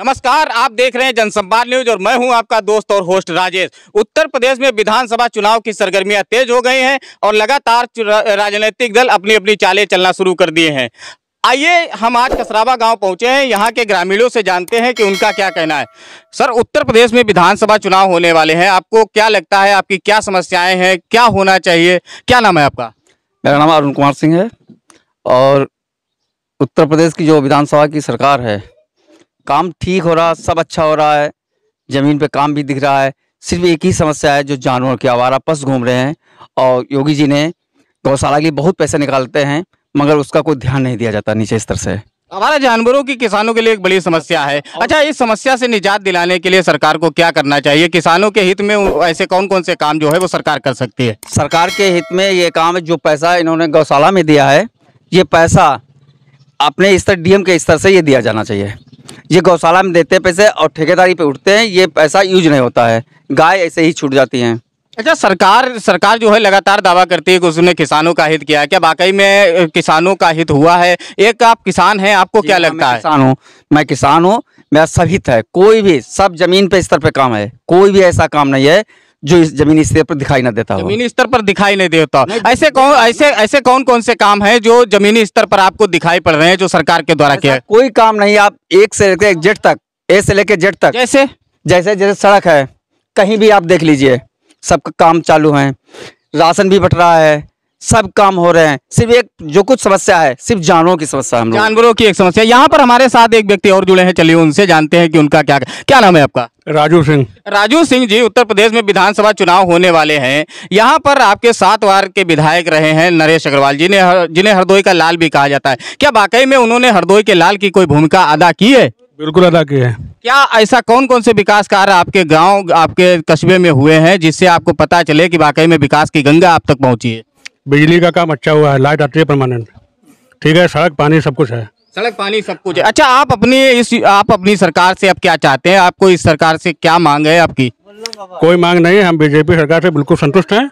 नमस्कार आप देख रहे हैं जनसंवाद न्यूज और मैं हूं आपका दोस्त और होस्ट राजेश उत्तर प्रदेश में विधानसभा चुनाव की सरगर्मियां तेज हो गई हैं और लगातार राजनीतिक दल अपनी अपनी चालें चलना शुरू कर दिए हैं आइए हम आज कसराबा गांव पहुंचे हैं यहाँ के ग्रामीणों से जानते हैं कि उनका क्या कहना है सर उत्तर प्रदेश में विधानसभा चुनाव होने वाले हैं आपको क्या लगता है आपकी क्या समस्याएं हैं क्या होना चाहिए क्या नाम है आपका मेरा नाम अरुण कुमार सिंह है और उत्तर प्रदेश की जो विधानसभा की सरकार है काम ठीक हो रहा सब अच्छा हो रहा है ज़मीन पे काम भी दिख रहा है सिर्फ एक ही समस्या है जो जानवर के आवारा पस घूम रहे हैं और योगी जी ने गौशाला के बहुत पैसे निकालते हैं मगर उसका कोई ध्यान नहीं दिया जाता नीचे स्तर से हमारा जानवरों की किसानों के लिए एक बड़ी समस्या है अच्छा इस समस्या से निजात दिलाने के लिए सरकार को क्या करना चाहिए किसानों के हित में ऐसे कौन कौन से काम जो है वो सरकार कर सकती है सरकार के हित में ये काम जो पैसा इन्होंने गौशाला में दिया है ये पैसा अपने स्तर डीएम के स्तर से ये दिया जाना चाहिए ये गौशाला में देते हैं पैसे और ठेकेदारी पे उठते हैं ये पैसा यूज नहीं होता है गाय ऐसे ही छूट जाती हैं अच्छा सरकार सरकार जो है लगातार दावा करती है कि उसने किसानों का हित किया है क्या वाकई में किसानों का हित हुआ है एक आप किसान हैं आपको क्या हाँ, लगता है किसान हूँ मैं किसान हूँ मेरा सब हित है कोई भी सब जमीन पे स्तर पे काम है कोई भी ऐसा काम नहीं है जो इस जमीनी स्तर पर दिखाई ना देता जमीनी स्तर पर दिखाई नहीं देता ऐसे कौन ऐसे ऐसे कौन कौन से काम है जो जमीनी स्तर पर आपको दिखाई पड़ रहे हैं जो सरकार के द्वारा किया कोई काम नहीं आप एक से लेकर एक जेट तक ए से लेकर जेट तक जैसे जैसे जैसे सड़क है कहीं भी आप देख लीजिए सबका काम चालू है राशन भी बट रहा है सब काम हो रहे हैं सिर्फ एक जो कुछ समस्या है सिर्फ जानवरों की समस्या हम जानवरों की एक समस्या यहाँ पर हमारे साथ एक व्यक्ति और जुड़े हैं चलिए उनसे जानते हैं कि उनका क्या क्या नाम है आपका राजू सिंह राजू सिंह जी उत्तर प्रदेश में विधानसभा चुनाव होने वाले हैं यहाँ पर आपके सात बार के विधायक रहे हैं नरेश अग्रवाल जी ने जिन्हें हरदोई का लाल भी कहा जाता है क्या वाकई में उन्होंने हरदोई के लाल की कोई भूमिका अदा की है बिल्कुल अदा की है क्या ऐसा कौन कौन से विकास कार्य आपके गाँव आपके कस्बे में हुए हैं जिससे आपको पता चले की वाकई में विकास की गंगा आप तक पहुँची है बिजली का काम अच्छा हुआ है लाइट आती है परमानेंट ठीक है सड़क पानी सब कुछ है सड़क पानी सब कुछ है अच्छा आप अपनी इस आप अपनी सरकार से अब क्या चाहते हैं आपको इस सरकार से क्या मांग है आपकी कोई मांग नहीं है हम बीजेपी सरकार से बिल्कुल संतुष्ट हैं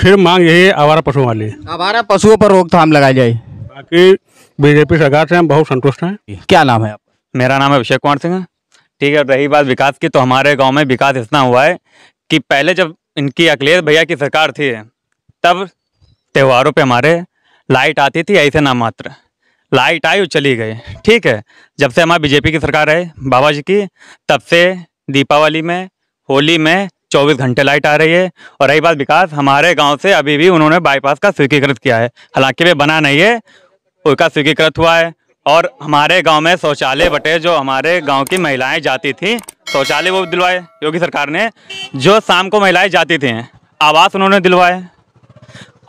फिर मांग यही है आवारा पशुओं वाली आवारा पशुओं पर रोकथाम लगाई जाए बाकी बीजेपी सरकार से हम बहुत संतुष्ट हैं क्या नाम है आप मेरा नाम है अभिषेक कुमार सिंह ठीक है रही बात विकास की तो हमारे गाँव में विकास इतना हुआ है कि पहले जब इनकी अखिलेश भैया की सरकार थी तब त्योहारों पे हमारे लाइट आती थी ऐसे नाम मात्र लाइट आई और चली गई ठीक है जब से हमारी बीजेपी की सरकार है बाबा जी की तब से दीपावली में होली में 24 घंटे लाइट आ रही है और रही बात विकास हमारे गांव से अभी भी उन्होंने बाईपास का स्वीकृत किया है हालांकि वे बना नहीं है उसका स्वीकृत हुआ है और हमारे गांव में शौचालय बटे जो हमारे गांव की महिलाएं जाती थी शौचालय वो दिलवाए योगी सरकार ने जो शाम को महिलाएं जाती थी आवास उन्होंने दिलवाए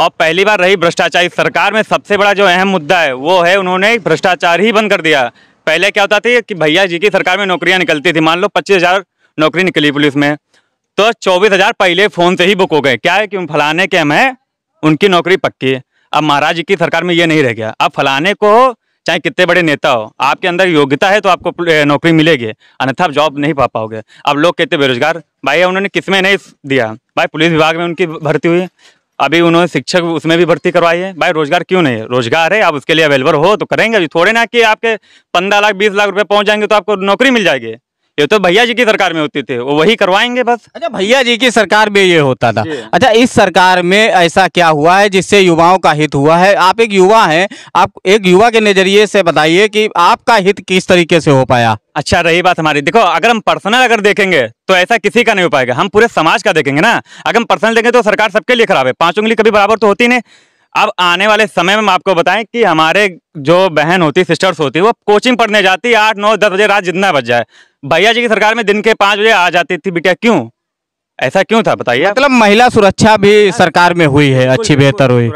और पहली बार रही भ्रष्टाचारी सरकार में सबसे बड़ा जो अहम मुद्दा है वो है उन्होंने भ्रष्टाचार ही बंद कर दिया पहले क्या होता था कि भैया जी की सरकार में नौकरियां निकलती थी मान लो पच्चीस हज़ार नौकरी निकली पुलिस में तो चौबीस हज़ार पहले फ़ोन से ही बुक हो गए क्या है कि फलाने के हैं उनकी नौकरी पक्की है अब महाराज जी की सरकार में ये नहीं रह गया अब फलाने को चाहे कितने बड़े नेता हो आपके अंदर योग्यता है तो आपको नौकरी मिलेगी अन्यथा आप जॉब नहीं पा पाओगे अब लोग कहते बेरोजगार भाई उन्होंने किस में नहीं दिया भाई पुलिस विभाग में उनकी भर्ती हुई अभी उन्होंने शिक्षक उसमें भी भर्ती करवाई है भाई रोजगार क्यों नहीं है रोजगार है आप उसके लिए अवेलेबल हो तो करेंगे अभी थोड़े ना कि आपके पंद्रह लाख बीस लाख रुपए पहुंच जाएंगे तो आपको नौकरी मिल जाएगी ये तो भैया जी की सरकार में होते थे वो वही करवाएंगे बस अच्छा भैया जी की सरकार में ये होता था अच्छा इस सरकार में ऐसा क्या हुआ है जिससे युवाओं का हित हुआ है आप एक युवा हैं आप एक युवा के नज़रिए से बताइए कि आपका हित किस तरीके से हो पाया अच्छा रही बात हमारी देखो अगर हम पर्सनल अगर देखेंगे तो ऐसा किसी का नहीं हो पाएगा हम पूरे समाज का देखेंगे ना अगर हम पर्सनल देखें तो सरकार सबके लिए खराब है पांच उंगली कभी बराबर तो होती नहीं अब आने वाले समय में आपको बताएं कि हमारे जो बहन होती सिस्टर्स होती वो कोचिंग पढ़ने जाती है आठ नौ दस बजे रात जितना बज जाए भैया जी की सरकार में दिन के पांच बजे आ जाती थी बेटिया क्यों ऐसा क्यों था बताइए मतलब महिला सुरक्षा भी सरकार में हुई है अच्छी बेहतर हुई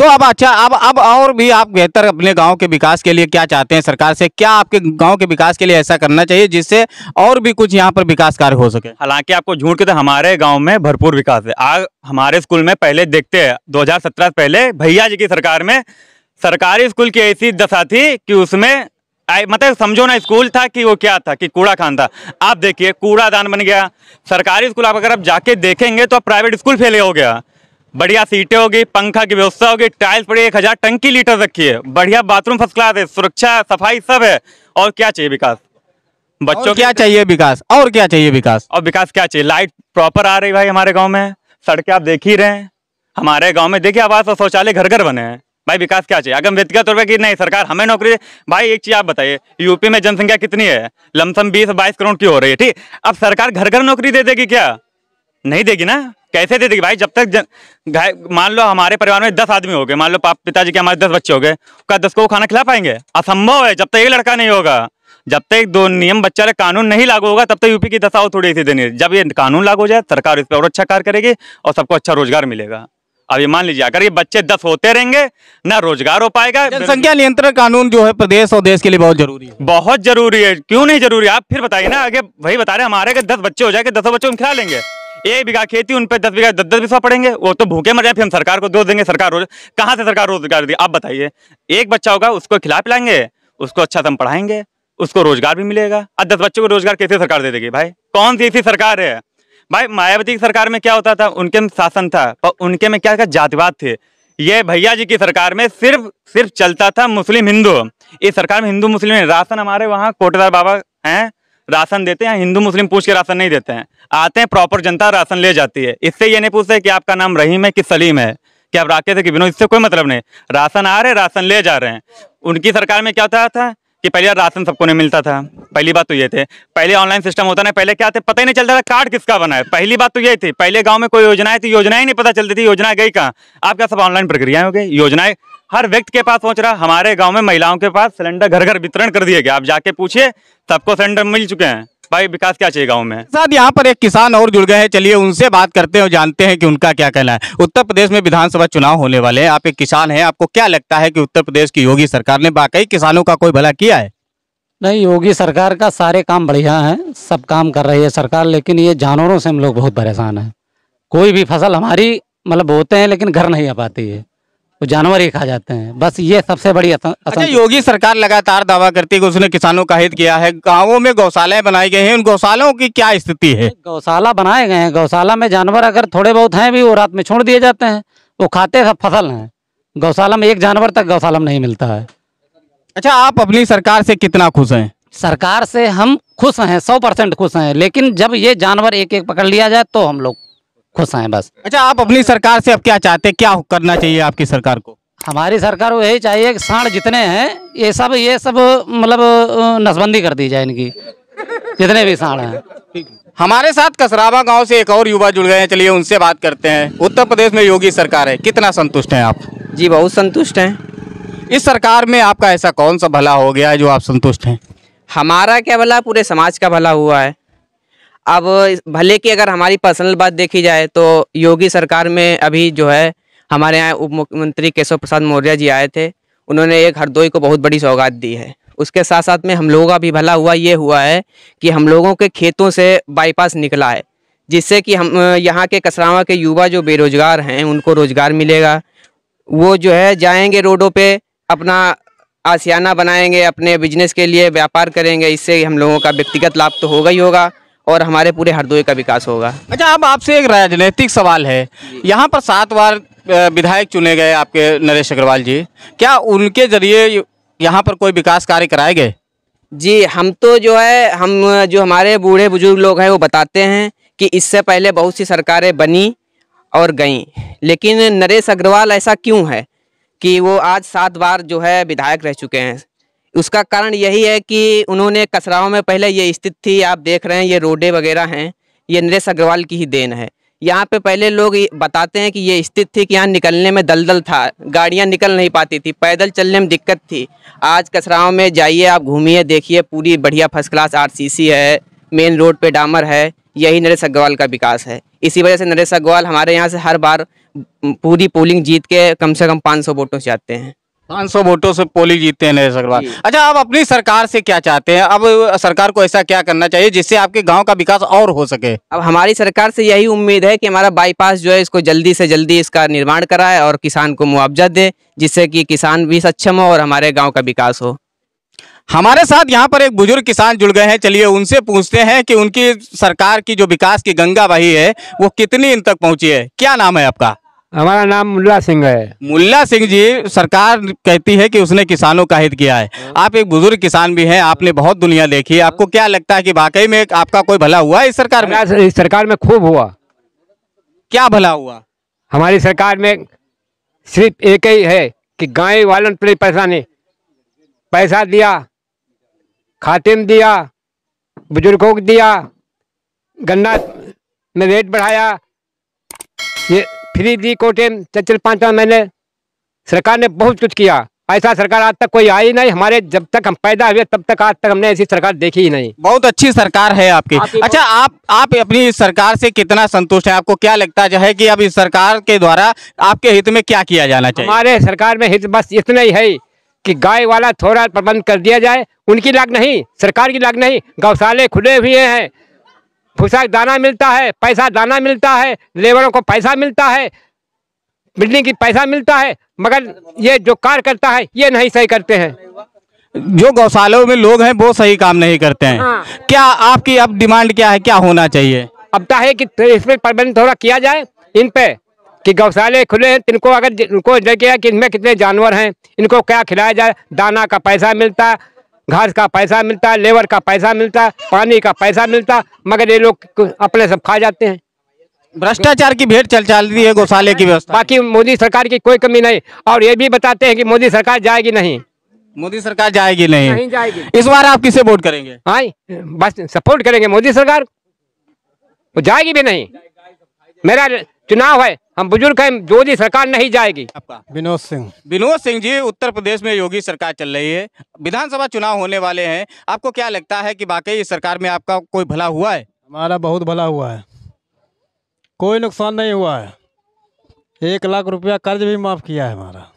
तो अब अच्छा अब अब और भी आप बेहतर अपने गांव के विकास के लिए क्या चाहते हैं सरकार से क्या आपके गांव के विकास के लिए ऐसा करना चाहिए जिससे और भी कुछ यहां पर विकास कार्य हो सके हालांकि आपको झूठ के तो हमारे गाँव में भरपूर विकास है आज हमारे स्कूल में पहले देखते हैं दो पहले भैया जी की सरकार में सरकारी स्कूल की ऐसी दशा थी कि उसमें मतलब समझो ना स्कूल था कि वो क्या था कि कूड़ा खान था आप देखिए कूड़ादान बन गया सरकारी स्कूल आप अगर आप जाके देखेंगे तो प्राइवेट स्कूल फेल हो गया बढ़िया सीटें होगी पंखा की व्यवस्था होगी टाइल्स पड़ी एक हज़ार टंकी लीटर रखी है बढ़िया बाथरूम फर्स्ट क्लास है सुरक्षा सफाई सब है और क्या चाहिए विकास बच्चों क्या चाहिए विकास और क्या चाहिए विकास और विकास क्या चाहिए लाइट प्रॉपर आ रही भाई हमारे गाँव में सड़कें आप देख ही रहे हैं हमारे गाँव में देखिए आवास और शौचालय घर घर बने हैं भाई विकास क्या चाहिए अगर व्यक्तिगत तौर पर कि नहीं सरकार हमें नौकरी भाई एक चीज़ आप बताइए यूपी में जनसंख्या कितनी है लमसम बीस बाईस करोड़ की हो रही है ठीक अब सरकार घर घर नौकरी दे देगी क्या नहीं देगी ना कैसे दे देगी भाई जब तक मान लो हमारे परिवार में दस आदमी हो गए मान लो पाप पिताजी के हमारे दस बच्चे हो गए क्या दस को वो खाना खिला पाएंगे असंभव है जब तक एक लड़का नहीं होगा जब तक दो नियम बच्चा कानून नहीं लागू होगा तब तक यूपी की दशा थोड़ी सी देनी जब ये कानून लागू हो जाए सरकार इस पर और अच्छा कार्य करेगी और सबको अच्छा रोजगार मिलेगा अब ये मान लीजिए अगर ये बच्चे दस होते रहेंगे ना रोजगार हो पाएगा जनसंख्या नियंत्रण कानून जो है प्रदेश और देश के लिए बहुत जरूरी है बहुत जरूरी है क्यों नहीं जरूरी आप फिर बताइए ना आगे वही बता रहे हमारे अगर दस बच्चे हो जाएंगे दसों बच्चों हम खिला लेंगे एक बीघा खेती उन पर दस बीघा दस दस बीसवा पड़ेंगे वो तो भूखे मर जाए फिर हम सरकार को दो देंगे सरकार रोज कहाँ से सरकार रोजगार दी आप बताइए एक बच्चा होगा उसको खिला पिलाएंगे उसको अच्छा से हम पढ़ाएंगे उसको रोजगार भी मिलेगा अब दस बच्चों को रोजगार कैसे सरकार दे देगी भाई कौन सी ऐसी सरकार है भाई मायावती की सरकार में क्या होता था उनके में शासन था पर उनके में क्या था जातिवाद थे ये भैया जी की सरकार में सिर्फ सिर्फ चलता था मुस्लिम हिंदू इस सरकार में हिंदू मुस्लिम राशन हमारे वहाँ कोटेदार बाबा हैं राशन देते हैं हिंदू मुस्लिम पूछ के राशन नहीं देते हैं आते हैं प्रॉपर जनता राशन ले जाती है इससे ये नहीं पूछते कि आपका नाम रहीम है कि सलीम है कि आप राकेश है कि बिनो इससे कोई मतलब नहीं राशन आ रहे राशन ले जा रहे हैं उनकी सरकार में क्या होता था कि पहले राशन सबको नहीं मिलता था पहली बात तो ये थे पहले ऑनलाइन सिस्टम होता ना पहले क्या थे पता ही नहीं चलता था कार्ड किसका बना है पहली बात तो ये थी पहले गांव में कोई योजनाएं थी योजनाएं नहीं पता चलती थी योजना गई कहाँ आप क्या सब ऑनलाइन प्रक्रियाएं हो गई योजनाएं हर व्यक्ति के पास पहुँच रहा हमारे गाँव में महिलाओं के पास सिलेंडर घर घर वितरण कर दिए गए आप जाके पूछिए सबको सिलेंडर मिल चुके हैं भाई विकास क्या चाहिए गाँव में साथ यहाँ पर एक किसान और जुड़ गए हैं चलिए उनसे बात करते हैं और जानते हैं कि उनका क्या कहना है उत्तर प्रदेश में विधानसभा चुनाव होने वाले हैं आप एक किसान हैं आपको क्या लगता है कि उत्तर प्रदेश की योगी सरकार ने बाकी किसानों का कोई भला किया है नहीं योगी सरकार का सारे काम बढ़िया है सब काम कर रही है सरकार लेकिन ये जानवरों से हम लोग बहुत परेशान है कोई भी फसल हमारी मतलब होते हैं लेकिन घर नहीं आ पाती है वो जानवर ही खा जाते हैं बस ये सबसे बड़ी अच्छा योगी सरकार लगातार दावा करती है कि उसने किसानों का हित किया है गाँवों में गौशालाएं बनाई गई हैं उन गौशालाओं की क्या स्थिति है गौशाला बनाए गए हैं गौशाला में जानवर अगर थोड़े बहुत हैं भी वो रात में छोड़ दिए जाते हैं वो खाते सब फसल हैं गौशाला में एक जानवर तक गौशाला में नहीं मिलता है अच्छा आप अपनी सरकार से कितना खुश हैं सरकार से हम खुश हैं सौ परसेंट खुश हैं लेकिन जब ये जानवर एक एक पकड़ लिया जाए तो हम लोग खुश हैं बस अच्छा आप अपनी सरकार से अब क्या चाहते हैं क्या करना चाहिए आपकी सरकार को हमारी सरकार को यही चाहिए कि सांड जितने हैं ये सब ये सब मतलब नसबंदी कर दी जाए इनकी जितने भी सांड हैं हमारे साथ कसराबा गांव से एक और युवा जुड़ गए हैं चलिए उनसे बात करते हैं उत्तर प्रदेश में योगी सरकार है कितना संतुष्ट हैं आप जी बहुत संतुष्ट हैं इस सरकार में आपका ऐसा कौन सा भला हो गया है जो आप संतुष्ट हैं हमारा क्या भला पूरे समाज का भला हुआ है अब भले कि अगर हमारी पर्सनल बात देखी जाए तो योगी सरकार में अभी जो है हमारे यहाँ उप मुख्यमंत्री केशव प्रसाद मौर्य जी आए थे उन्होंने एक हरदोई को बहुत बड़ी सौगात दी है उसके साथ साथ में हम लोगों का भी भला हुआ ये हुआ है कि हम लोगों के खेतों से बाईपास निकला है जिससे कि हम यहाँ के कसरावा के युवा जो बेरोजगार हैं उनको रोजगार मिलेगा वो जो है जाएंगे रोडों पे अपना आसियाना बनाएंगे अपने बिजनेस के लिए व्यापार करेंगे इससे हम लोगों का व्यक्तिगत लाभ तो होगा ही होगा और हमारे पूरे हरदोई का विकास होगा अच्छा अब आपसे एक राजनीतिक सवाल है यहाँ पर सात बार विधायक चुने गए आपके नरेश अग्रवाल जी क्या उनके जरिए यहाँ पर कोई विकास कार्य कराए गए जी हम तो जो है हम जो हमारे बूढ़े बुजुर्ग लोग हैं वो बताते हैं कि इससे पहले बहुत सी सरकारें बनी और गईं लेकिन नरेश अग्रवाल ऐसा क्यों है कि वो आज सात बार जो है विधायक रह चुके हैं उसका कारण यही है कि उन्होंने कसराव में पहले ये स्थित थी आप देख रहे हैं ये रोडे वगैरह हैं ये नरेश अग्रवाल की ही देन है यहाँ पे पहले लोग बताते हैं कि ये स्थित थी कि यहाँ निकलने में दलदल था गाड़ियाँ निकल नहीं पाती थी पैदल चलने में दिक्कत थी आज कसराव में जाइए आप घूमिए देखिए पूरी बढ़िया फर्स्ट क्लास आर है मेन रोड पर डामर है यही नरेश अग्रवाल का विकास है इसी वजह से नरेश अग्रवाल हमारे यहाँ से हर बार पूरी पोलिंग जीत के कम से कम पाँच वोटों से आते हैं 500 वोटों से पोली जीतते हैं नरेश अग्रवाल अच्छा आप अपनी सरकार से क्या चाहते हैं अब सरकार को ऐसा क्या करना चाहिए जिससे आपके गांव का विकास और हो सके अब हमारी सरकार से यही उम्मीद है कि हमारा बाईपास जो है इसको जल्दी से जल्दी इसका निर्माण कराए और किसान को मुआवजा दे जिससे कि किसान भी सक्षम हो और हमारे गाँव का विकास हो हमारे साथ यहाँ पर एक बुजुर्ग किसान जुड़ गए हैं चलिए उनसे पूछते हैं कि उनकी सरकार की जो विकास की गंगा बही है वो कितनी इन तक पहुँची है क्या नाम है आपका हमारा नाम मुल्ला सिंह है मुल्ला सिंह जी सरकार कहती है कि उसने किसानों का हित किया है हाँ। आप एक बुजुर्ग किसान भी हैं आपने बहुत दुनिया देखी है आपको क्या लगता है कि वाकई में आपका कोई भला हुआ इस सरकार में इस सरकार में खूब हुआ क्या भला हुआ हमारी सरकार में सिर्फ एक ही है कि गाय वालन पर पैसा नहीं पैसा दिया खाते में दिया बुजुर्गों को दिया गन्ना में रेट बढ़ाया ये फ्री दी कोटे पाँच पाँच महीने सरकार ने बहुत कुछ किया ऐसा सरकार आज तक कोई आई नहीं हमारे जब तक हम पैदा हुए तब तक आज तक हमने ऐसी सरकार देखी ही नहीं बहुत अच्छी सरकार है आपकी अच्छा आप आप अपनी सरकार से कितना संतुष्ट है आपको क्या लगता जो है कि अब इस सरकार के द्वारा आपके हित में क्या किया जाना चाहिए हमारे सरकार में हित बस इतना ही है कि गाय वाला थोड़ा प्रबंध कर दिया जाए उनकी लाग नहीं सरकार की लाग नहीं गौशाले खुले हुए हैं भूसा दाना मिलता है पैसा दाना मिलता है लेबरों को पैसा मिलता है बिल्डिंग की पैसा मिलता है मगर ये जो कार्य करता है ये नहीं सही करते हैं जो गौशालों में लोग हैं वो सही काम नहीं करते हैं हाँ। क्या आपकी अब डिमांड क्या है क्या होना चाहिए अब तो है कि तो इसमें प्रबंध थोड़ा किया जाए इन पे कि गौशाले खुले हैं इनको अगर इनको देखिए कि इनमें कितने जानवर हैं इनको क्या खिलाया जाए दाना का पैसा मिलता है घास का पैसा मिलता है लेबर का पैसा मिलता पानी का पैसा मिलता मगर ये लोग अपने सब खा जाते हैं भ्रष्टाचार की भेंट चल चल रही है गौशाले की व्यवस्था बाकी मोदी सरकार की कोई कमी नहीं और ये भी बताते हैं कि मोदी सरकार जाएगी नहीं मोदी सरकार जाएगी नहीं नहीं जाएगी इस बार आप किसे वोट करेंगे हाँ बस सपोर्ट करेंगे मोदी सरकार वो जाएगी भी नहीं मेरा चुनाव है हम बुजुर्ग हैं योगी सरकार नहीं जाएगी आपका विनोद सिंह विनोद सिंह जी उत्तर प्रदेश में योगी सरकार चल रही है विधानसभा चुनाव होने वाले हैं आपको क्या लगता है कि वाकई इस सरकार में आपका कोई भला हुआ है हमारा बहुत भला हुआ है कोई नुकसान नहीं हुआ है एक लाख रुपया कर्ज भी माफ किया है हमारा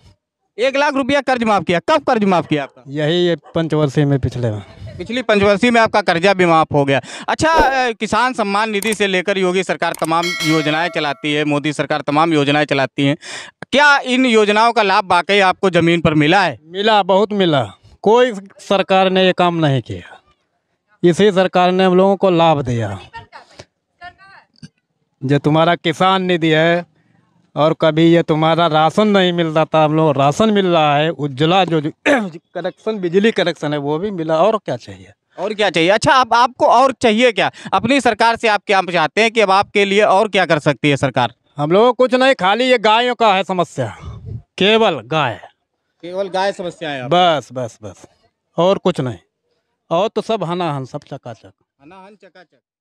एक लाख रुपया कर्ज माफ किया कब कर्ज माफ किया आपका यही पंचवर्षीय में पिछले में पिछली पंचवर्षीय में आपका कर्जा भी माफ हो गया अच्छा किसान सम्मान निधि से लेकर योगी सरकार तमाम योजनाएं चलाती है मोदी सरकार तमाम योजनाएं चलाती हैं क्या इन योजनाओं का लाभ वाकई आपको ज़मीन पर मिला है मिला बहुत मिला कोई सरकार ने ये काम नहीं किया इसी सरकार ने हम लोगों को लाभ दिया जो तुम्हारा किसान निधि है और कभी ये तुम्हारा राशन नहीं मिल रहा था हम लोग राशन मिल रहा है उज्ज्वला जो, जो कनेक्शन बिजली कनेक्शन है वो भी मिला और क्या चाहिए और क्या चाहिए अच्छा अब आप, आपको और चाहिए क्या अपनी सरकार से आप क्या चाहते हैं कि अब आपके लिए और क्या कर सकती है सरकार हम लोग कुछ नहीं खाली ये गायों का है समस्या केवल गाय केवल गाय समस्या है बस बस बस और कुछ नहीं और तो सब हना हन सब चकाचक हना हन चकाचक